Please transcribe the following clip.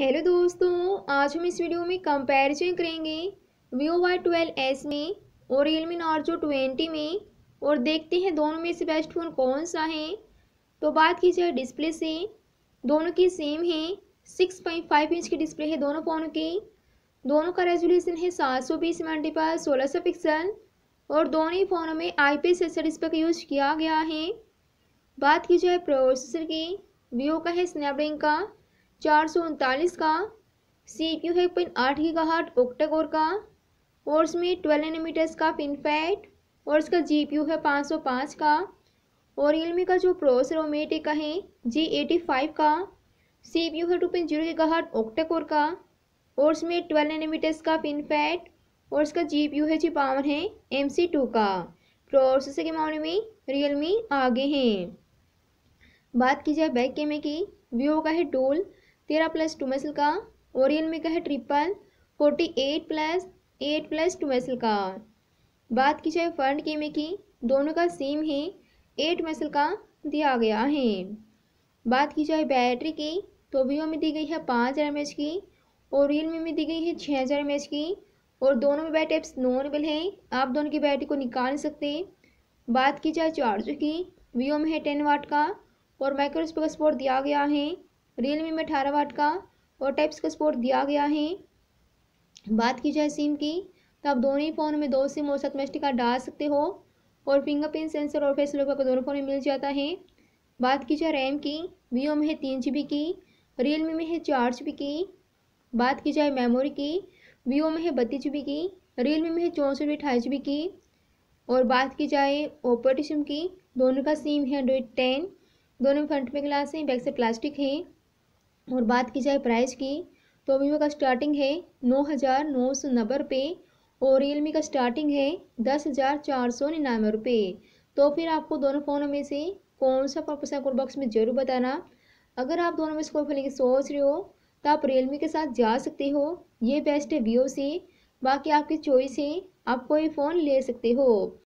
hello दोस्तों आज हम इस वीडियो में कंपैरिजन करेंगे वीवो वाई ट्वेल्व एस में और रियलमी नॉर्जो ट्वेंटी में और देखते हैं दोनों में से बेस्ट फ़ोन कौन सा है तो बात की जाए डिस्प्ले से दोनों की सेम है सिक्स पॉइंट फाइव इंच की डिस्प्ले है दोनों फ़ोन की दोनों का रेजोल्यूशन है सात सौ बीस मंडी पर सोलह सौ पिक्सल और दोनों ही फ़ोनों में आई पी सेंसर डिस्प्ले का यूज किया गया है बात की जाए प्रोसेसर की वीवो का है स्नैपड्रैगन का चार सौ उनतालीस का सी पी यू है पॉइंट आठ की गाहट ओक्टाकोर का और उसमें ट्वेल्व एनमीटर्स का फैट और इसका जी पी यू है पाँच सौ पाँच का और रियलमी का जो प्रोसर ओमेटिक का है जी एटी फाइव का सी पी यू है टू पॉइंट जीरो की गाहट ओक्टाकोर का और उसमें ट्वेल्व एनमीटर्स का फैट और इसका जी पी यू है जी पावन है एम सी टू का प्रोसेसर के मामले में रियलमी आगे हैं बात की जाए बैक कैमरे की वीवो का है डोल तेरह प्लस टू मैसल का ओरियन में का है triple forty eight plus eight plus two मैसल का बात की जाए फंड के में की दोनों का सेम है एट मैसल का दिया गया है बात की जाए बैटरी की तो वीओ में दी गई है पाँच हज़ार एम की और रियल में दी गई है छः हज़ार एम की और दोनों में बैटरी एप्स नॉर्मल है आप दोनों की बैटरी को निकाल सकते बात की जाए चार्जर की वीओ में है टेन वाट का और माइक्रोस्पोक स्पोर्ट दिया गया है रियलमी में अठारह वाट का और टाइप्स का सपोर्ट दिया गया है बात की जाए सिम की तो आप दोनों ही फ़ोन में दो सिम और सतमेस्टी कार्ड डाल सकते हो और फिंगरप्रिंट सेंसर और फेस लॉक दोनों फ़ोन में मिल जाता है बात की जाए रैम की वीओ में है तीन जी की रियलमी में है चार जी की बात की जाए मेमोरी की वीओ में है बत्तीस जी की रियलमी में है चौंसठ जी अठाईस जी की और बात की जाए ऑपरेटिव सिम की दोनों का सिम है एंड्रॉइड टेन दोनों फ्रंट में ग्लास है बैक से प्लास्टिक है और बात की जाए प्राइस की तो वीवो का स्टार्टिंग है नौ हज़ार नौ सौ नब्बे रुपये और रियलमी का स्टार्टिंग है दस हज़ार चार सौ निन्यानवे रुपये तो फिर आपको दोनों फ़ोनों में से कौन सा पसंद कॉल बॉक्स में ज़रूर बताना अगर आप दोनों में स्कोर खोलने फोन सोच रहे हो तो आप रियलमी के साथ जा सकते हो ये बेस्ट है वीवो से बाकी आपकी चॉइस है आप कोई फ़ोन ले सकते हो